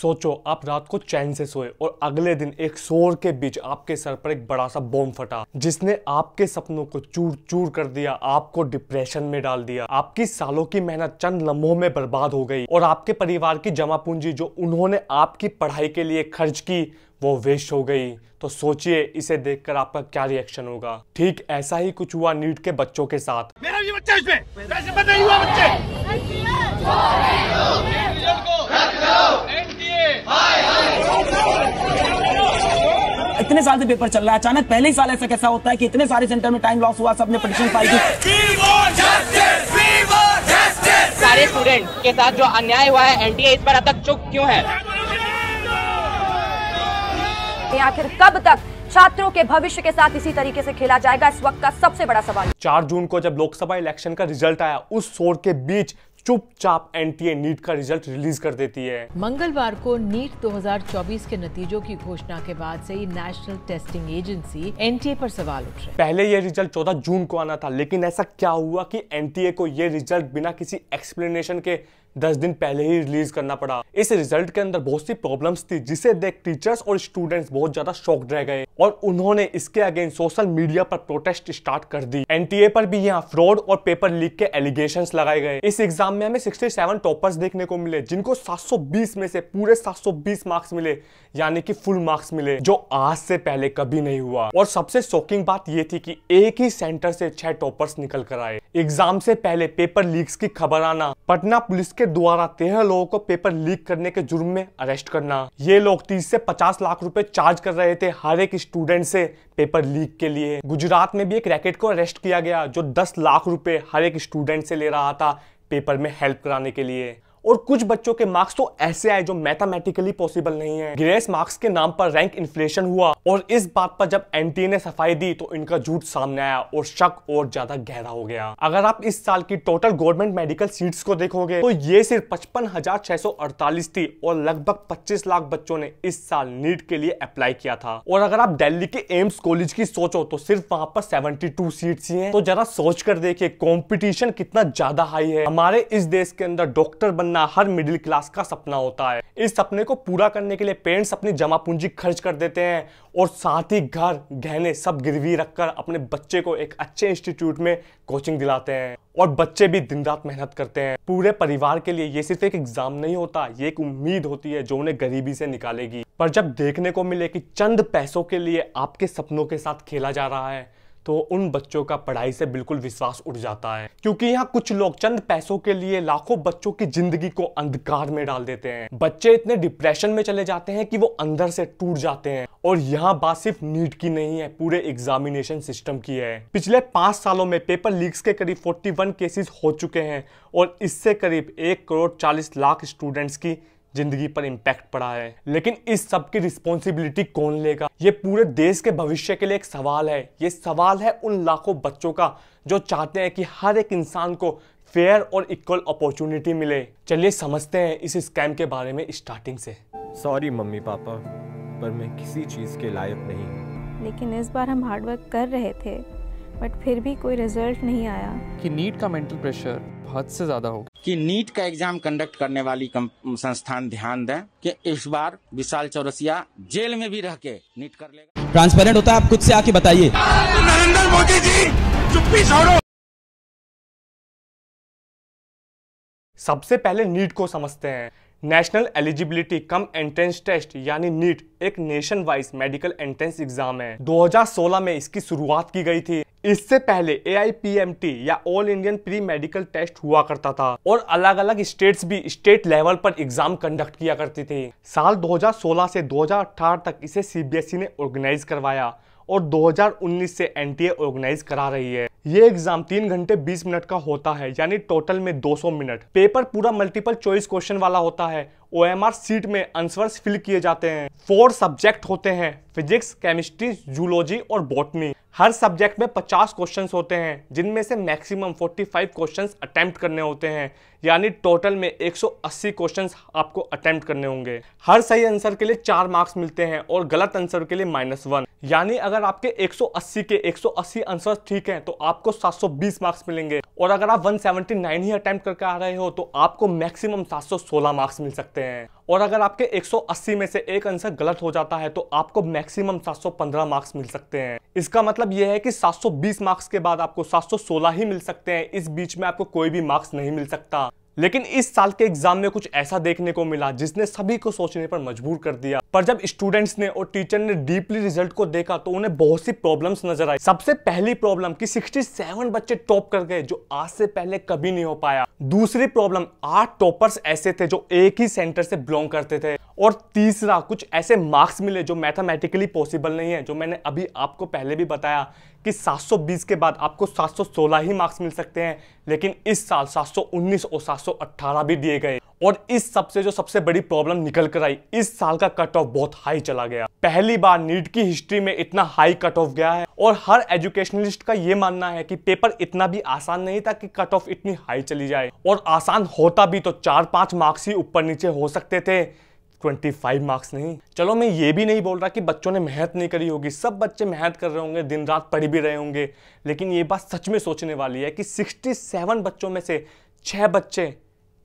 सोचो आप रात को चैन से सोए और अगले दिन एक शोर के बीच आपके सर पर एक बड़ा सा बॉम्ब फटा जिसने आपके सपनों को चूर चूर कर दिया आपको डिप्रेशन में डाल दिया आपकी सालों की मेहनत चंद लम्हों में बर्बाद हो गई और आपके परिवार की जमा पूंजी जो उन्होंने आपकी पढ़ाई के लिए खर्च की वो वेस्ट हो गई तो सोचिए इसे देखकर आपका क्या रिएक्शन होगा ठीक ऐसा ही कुछ हुआ नीट के बच्चों के साथ मेरा भी बच्चा इसमें इतने साल से पेपर चल रहा है अचानक पहले ही साल ऐसा कैसा होता है कि इतने सारे सेंटर में टाइम लॉस हुआ सबने पटिशन फाइल की सारे स्टूडेंट के साथ जो अन्याय हुआ है एनडीए इस पर अब तक चुप क्यों है आखिर कब तक छात्रों के भविष्य के साथ इसी तरीके से खेला जाएगा इस वक्त का सबसे बड़ा सवाल चार जून को जब लोकसभा इलेक्शन का रिजल्ट आया उस शोर के बीच चुपचाप एनटीए नीट का रिजल्ट रिलीज कर देती है मंगलवार को नीट 2024 के नतीजों की घोषणा के बाद से ही नेशनल टेस्टिंग एजेंसी एनटीए पर सवाल उठ रहे पहले ये रिजल्ट 14 जून को आना था लेकिन ऐसा क्या हुआ कि एनटीए को ये रिजल्ट बिना किसी एक्सप्लेनेशन के दस दिन पहले ही रिलीज करना पड़ा इस रिजल्ट के अंदर बहुत सी प्रॉब्लम्स थी जिसे देख टीचर्स और स्टूडेंट्स बहुत ज्यादा शॉक्ड रह गए और उन्होंने इसके अगेंस्ट सोशल मीडिया पर प्रोटेस्ट स्टार्ट कर दी एनटीए पर भी यहाँ फ्रॉड और पेपर लीक के एलिगेशन लगाए गए इस एग्जाम में हमें सिक्सटी टॉपर्स देखने को मिले जिनको सात में से पूरे सात मार्क्स मिले यानी कि फुल मार्क्स मिले जो आज से पहले कभी नहीं हुआ और सबसे शॉकिंग बात यह थी की एक ही सेंटर से छह टॉपर्स निकल कर आए एग्जाम से पहले पेपर लीक की खबर आना पटना पुलिस के द्वारा तेरह लोगों को पेपर लीक करने के जुर्म में अरेस्ट करना ये लोग तीस से पचास लाख रुपए चार्ज कर रहे थे हर एक स्टूडेंट से पेपर लीक के लिए गुजरात में भी एक रैकेट को अरेस्ट किया गया जो दस लाख रुपए हर एक स्टूडेंट से ले रहा था पेपर में हेल्प कराने के लिए और कुछ बच्चों के मार्क्स तो ऐसे आए जो मैथमेटिकली पॉसिबल नहीं है ग्रेस मार्क्स के नाम पर रैंक इन्फ्लेशन हुआ और इस बात पर जब एनटीए ने सफाई दी तो इनका झूठ सामने आया और शक और ज्यादा गहरा हो गया अगर आप इस साल की टोटल गवर्नमेंट मेडिकल सीट्स को देखोगे तो ये सिर्फ पचपन थी और लगभग पच्चीस लाख बच्चों ने इस साल नीट के लिए अप्लाई किया था और अगर आप दिल्ली के एम्स कॉलेज की सोचो तो सिर्फ वहां पर टू सीट ही है तो जरा सोच कर देखिए कॉम्पिटिशन कितना ज्यादा हाई है हमारे इस देश के अंदर डॉक्टर बनना बनना हर मिडिल क्लास का सपना होता है इस सपने को पूरा करने के लिए पेरेंट्स अपनी जमा पूंजी खर्च कर देते हैं और साथ ही घर गहने सब गिरवी रखकर अपने बच्चे को एक अच्छे इंस्टीट्यूट में कोचिंग दिलाते हैं और बच्चे भी दिन रात मेहनत करते हैं पूरे परिवार के लिए ये सिर्फ एक एग्जाम नहीं होता ये एक उम्मीद होती है जो उन्हें गरीबी से निकालेगी पर जब देखने को मिले कि चंद पैसों के लिए आपके सपनों के साथ खेला जा रहा है तो उन बच्चों का पढ़ाई से बिल्कुल विश्वास उठ जाता है क्योंकि यहाँ कुछ लोग चंद पैसों के लिए लाखों बच्चों की जिंदगी को अंधकार में डाल देते हैं बच्चे इतने डिप्रेशन में चले जाते हैं कि वो अंदर से टूट जाते हैं और यहाँ बात सिर्फ नीट की नहीं है पूरे एग्जामिनेशन सिस्टम की है पिछले पांच सालों में पेपर लीक्स के करीब 41 केसेस हो चुके हैं और इससे करीब एक करोड़ चालीस लाख स्टूडेंट्स की जिंदगी पर इम्पैक्ट पड़ा है लेकिन इस सब की रिस्पॉन्सिबिलिटी कौन लेगा ये पूरे देश के भविष्य के लिए एक सवाल है ये सवाल है उन लाखों बच्चों का जो चाहते हैं कि हर एक इंसान को फेयर और इक्वल अपॉर्चुनिटी मिले चलिए समझते हैं इस स्कैम के बारे में स्टार्टिंग से सॉरी मम्मी पापा पर मैं किसी चीज़ के लायक नहीं लेकिन इस बार हम हार्डवर्क कर रहे थे बट फिर भी कोई रिजल्ट नहीं आया कि नीट का मेंटल प्रेशर हद से ज्यादा हो कि नीट का एग्जाम कंडक्ट करने वाली संस्थान ध्यान दें कि इस बार विशाल चौरसिया जेल में भी रह के नीट कर लेगा ट्रांसपेरेंट होता है आप खुद से आके बताइए नरेंद्र मोदी जी चुप्पी छोड़ो सबसे पहले नीट को समझते हैं national eligibility cum entrance test यानी नीट एक nation wise medical entrance exam है 2016 में इसकी शुरुआत की गई थी इससे पहले ए या all Indian pre medical test हुआ करता था और अलग अलग स्टेट्स भी स्टेट लेवल पर एग्जाम कंडक्ट किया करती थी साल 2016 से 2018 तक इसे सीबीएसई e ने ऑर्गेनाइज करवाया और 2019 से एनटीए ऑर्गेनाइज करा रही है ये एग्जाम तीन घंटे 20 मिनट का होता है यानी टोटल में 200 मिनट पेपर पूरा मल्टीपल चॉइस क्वेश्चन वाला होता है ओ सीट में आंसर फिल किए जाते हैं फोर सब्जेक्ट होते हैं फिजिक्स केमिस्ट्री जूलॉजी और बॉटनी हर सब्जेक्ट में 50 क्वेश्चंस होते हैं जिनमें से मैक्सिमम 45 क्वेश्चंस अटैम्प्ट करने होते हैं यानी टोटल में 180 क्वेश्चंस आपको अटैम्प्ट करने होंगे हर सही आंसर के लिए चार मार्क्स मिलते हैं और गलत आंसर के लिए माइनस वन यानी अगर आपके 180 के 180 आंसर ठीक हैं तो आपको 720 मार्क्स मिलेंगे और अगर आप 179 ही अटैम्प्ट करके आ रहे हो तो आपको मैक्सिमम 716 मार्क्स मिल सकते हैं और अगर आपके 180 में से एक आंसर गलत हो जाता है तो आपको मैक्सिमम 715 मार्क्स मिल सकते हैं इसका मतलब यह है कि 720 मार्क्स के बाद आपको 716 ही मिल सकते हैं इस बीच में आपको कोई भी मार्क्स नहीं मिल सकता लेकिन इस साल के एग्जाम में कुछ ऐसा देखने को मिला जिसने सभी को सोचने पर मजबूर कर दिया पर जब स्टूडेंट्स ने और टीचर ने डीपली रिजल्ट को देखा तो उन्हें बहुत सी प्रॉब्लम्स नजर आई सबसे पहली प्रॉब्लम कि 67 बच्चे टॉप कर गए जो आज से पहले कभी नहीं हो पाया दूसरी प्रॉब्लम आठ टॉपर्स ऐसे थे जो एक ही सेंटर से बिलोंग करते थे और तीसरा कुछ ऐसे मार्क्स मिले जो मैथमेटिकली पॉसिबल नहीं है जो मैंने अभी आपको पहले भी बताया कि 720 के बाद आपको 716 ही मार्क्स मिल सकते हैं लेकिन इस साल 719 और 718 भी दिए गए और इस सबसे जो सबसे बड़ी प्रॉब्लम निकल कर आई इस साल का कट ऑफ बहुत हाई चला गया पहली बार नीट की हिस्ट्री में इतना हाई कट ऑफ गया है और हर एजुकेशनलिस्ट का ये मानना है कि पेपर इतना भी आसान नहीं था कि कट ऑफ इतनी हाई चली जाए और आसान होता भी तो चार पांच मार्क्स ही ऊपर नीचे हो सकते थे 25 मार्क्स नहीं चलो मैं ये भी नहीं बोल रहा कि बच्चों ने मेहनत नहीं करी होगी सब बच्चे मेहनत कर रहे होंगे दिन रात पढ़ भी रहे होंगे लेकिन ये बात सच में सोचने वाली है कि 67 बच्चों में से छः बच्चे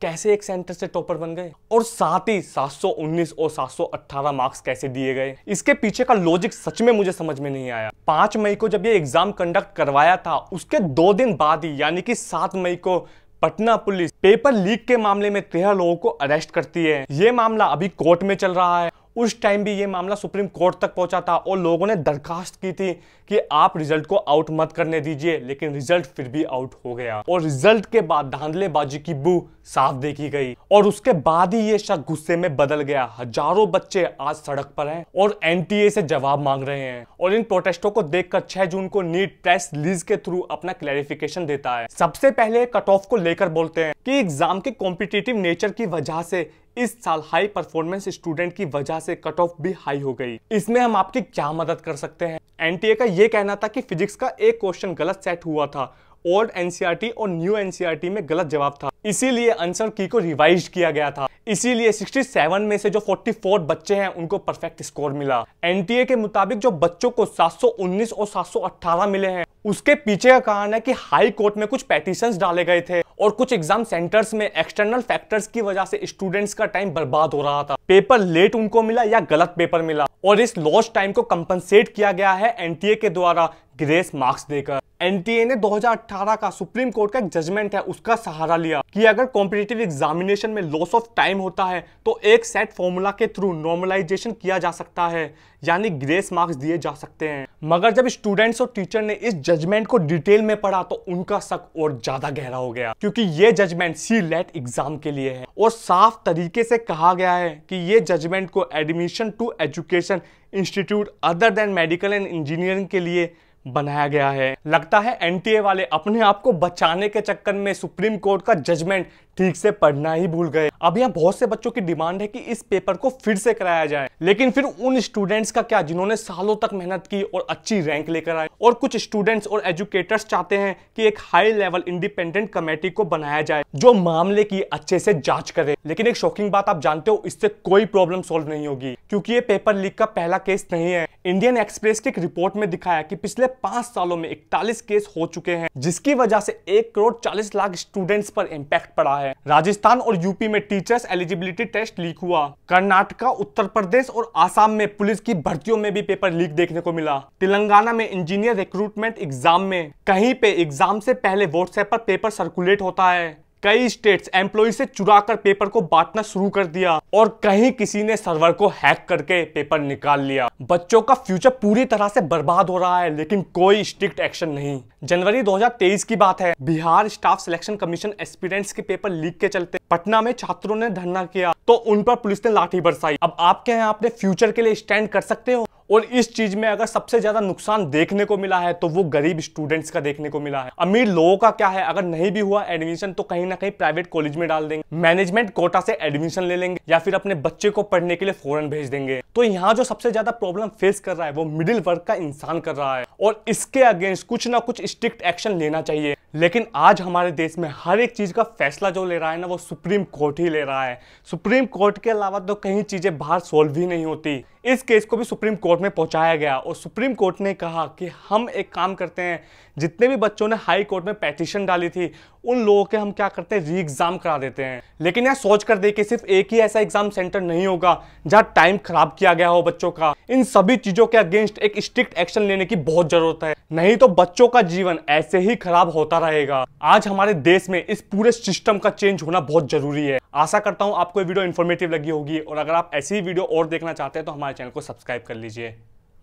कैसे एक सेंटर से टॉपर बन गए और साथ ही 719 और 718 मार्क्स कैसे दिए गए इसके पीछे का लॉजिक सच में मुझे समझ में नहीं आया पांच मई को जब ये एग्जाम कंडक्ट करवाया था उसके दो दिन बाद ही यानी कि सात मई को पटना पुलिस पेपर लीक के मामले में तेरह लोगों को अरेस्ट करती है ये मामला अभी कोर्ट में चल रहा है उस टाइम भी ये मामला सुप्रीम कोर्ट तक पहुंचा था और लोगों ने दरखास्त की थी कि आप रिजल्ट को आउट मत करने दीजिए लेकिन रिजल्ट फिर भी आउट हो गया और रिजल्ट के बाद धांधलेबाजी की बू साफ देखी गई और उसके बाद ही ये शक गुस्से में बदल गया हजारों बच्चे आज सड़क पर हैं और एनटीए से जवाब मांग रहे हैं और इन प्रोटेस्टों को देखकर 6 जून को नीट प्रेस लीज के थ्रू अपना क्लैरिफिकेशन देता है सबसे पहले कट ऑफ को लेकर बोलते हैं कि एग्जाम के कॉम्पिटेटिव नेचर की वजह से इस साल हाई परफॉर्मेंस स्टूडेंट की वजह से कट ऑफ भी हाई हो गई इसमें हम आपकी क्या मदद कर सकते हैं एनटीए का ये कहना था कि फिजिक्स का एक क्वेश्चन गलत सेट हुआ था ओल्ड एनसीईआरटी e और न्यू एनसीईआरटी e में गलत जवाब था इसीलिए आंसर की को रिवाइज किया गया था इसीलिए 67 में से जो 44 बच्चे हैं उनको परफेक्ट स्कोर मिला एनटीए के मुताबिक जो बच्चों को 719 और 718 मिले हैं उसके पीछे का कारण है कि हाई कोर्ट में कुछ पेटिशन डाले गए थे और कुछ एग्जाम सेंटर्स में एक्सटर्नल फैक्टर्स की वजह से स्टूडेंट्स का टाइम बर्बाद हो रहा था पेपर लेट उनको मिला या गलत पेपर मिला और इस लॉस टाइम को कंपनसेट किया गया है एनटीए के द्वारा ग्रेस मार्क्स देकर एनटीए ने 2018 का सुप्रीम कोर्ट का एक जजमेंट है उसका सहारा लिया कि अगर कॉम्पिटेटिव एग्जामिनेशन में लॉस ऑफ टाइम होता है तो एक सेट फॉर्मूला के थ्रू नॉर्मलाइजेशन किया जा सकता है यानी ग्रेस मार्क्स दिए जा सकते हैं मगर जब स्टूडेंट्स और टीचर ने इस जजमेंट को डिटेल में पढ़ा तो उनका शक और ज्यादा गहरा हो गया क्योंकि ये जजमेंट सी लेट एग्जाम के लिए है और साफ तरीके से कहा गया है कि ये जजमेंट को admission to education institute other than medical and engineering के लिए बनाया गया है लगता है एनटीए वाले अपने आप को बचाने के चक्कर में सुप्रीम कोर्ट का जजमेंट ठीक से पढ़ना ही भूल गए अब यहाँ बहुत से बच्चों की डिमांड है कि इस पेपर को फिर से कराया जाए लेकिन फिर उन स्टूडेंट्स का क्या जिन्होंने सालों तक मेहनत की और अच्छी रैंक लेकर आए और कुछ स्टूडेंट्स और एजुकेटर्स चाहते हैं कि एक हाई लेवल इंडिपेंडेंट कमेटी को बनाया जाए जो मामले की अच्छे से जाँच करे लेकिन एक शॉकिंग बात आप जानते हो इससे कोई प्रॉब्लम सोल्व नहीं होगी क्यूँकी ये पेपर लीक का पहला केस नहीं है इंडियन एक्सप्रेस की एक रिपोर्ट में दिखाया की पिछले पांच सालों में इकतालीस केस हो चुके हैं जिसकी वजह से एक करोड़ चालीस लाख स्टूडेंट्स पर इम्पैक्ट पड़ा है राजस्थान और यूपी में टीचर्स एलिजिबिलिटी टेस्ट लीक हुआ कर्नाटका उत्तर प्रदेश और आसाम में पुलिस की भर्तियों में भी पेपर लीक देखने को मिला तेलंगाना में इंजीनियर रिक्रूटमेंट एग्जाम में कहीं पे एग्जाम से पहले व्हाट्सएप पर पेपर सर्कुलेट होता है कई स्टेट्स एम्प्लॉय से चुरा कर पेपर को बांटना शुरू कर दिया और कहीं किसी ने सर्वर को हैक करके पेपर निकाल लिया बच्चों का फ्यूचर पूरी तरह से बर्बाद हो रहा है लेकिन कोई स्ट्रिक्ट एक्शन नहीं जनवरी 2023 की बात है Bihar staff selection commission experience के पेपर लीक के चलते पटना में छात्रों ने धरना किया तो उन पर पुलिस ने लाठी बरसाई अब आप क्या यहाँ अपने फ्यूचर के लिए स्टैंड कर सकते हो और इस चीज में अगर सबसे ज्यादा नुकसान देखने को मिला है तो वो गरीब स्टूडेंट्स का देखने को मिला है अमीर लोगों का क्या है अगर नहीं भी हुआ एडमिशन तो कहीं ना कहीं प्राइवेट कॉलेज में डाल देंगे मैनेजमेंट कोटा से एडमिशन ले लेंगे या फिर अपने बच्चे को पढ़ने के लिए फॉरन भेज देंगे तो यहाँ जो सबसे ज्यादा प्रॉब्लम फेस कर रहा है वो मिडिल वर्ग का इंसान कर रहा है और इसके अगेंस्ट कुछ ना कुछ स्ट्रिक्ट एक्शन लेना चाहिए लेकिन आज हमारे देश में हर एक चीज़ का फैसला जो ले रहा है ना वो सुप्रीम कोर्ट ही ले रहा है सुप्रीम कोर्ट के अलावा तो कहीं चीज़ें बाहर सोल्व ही नहीं होती इस केस को भी सुप्रीम कोर्ट में पहुंचाया गया और सुप्रीम कोर्ट ने कहा कि हम एक काम करते हैं जितने भी बच्चों ने हाई कोर्ट में पैटिशन डाली थी उन लोगों के हम क्या करते हैं री एग्ज़ाम करा देते हैं लेकिन यह सोच कर देखिए सिर्फ एक ही ऐसा एग्ज़ाम सेंटर नहीं होगा जहाँ टाइम ख़राब किया गया हो बच्चों का इन सभी चीज़ों के अगेंस्ट एक स्ट्रिक्ट एक्शन लेने की बहुत ज़रूरत है नहीं तो बच्चों का जीवन ऐसे ही खराब होता रहेगा आज हमारे देश में इस पूरे सिस्टम का चेंज होना बहुत ज़रूरी है आशा करता हूँ आपको वीडियो इन्फॉर्मेटिव लगी होगी और अगर आप ऐसी ही वीडियो और देखना चाहते हैं तो हमारे चैनल को सब्सक्राइब कर लीजिए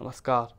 नमस्कार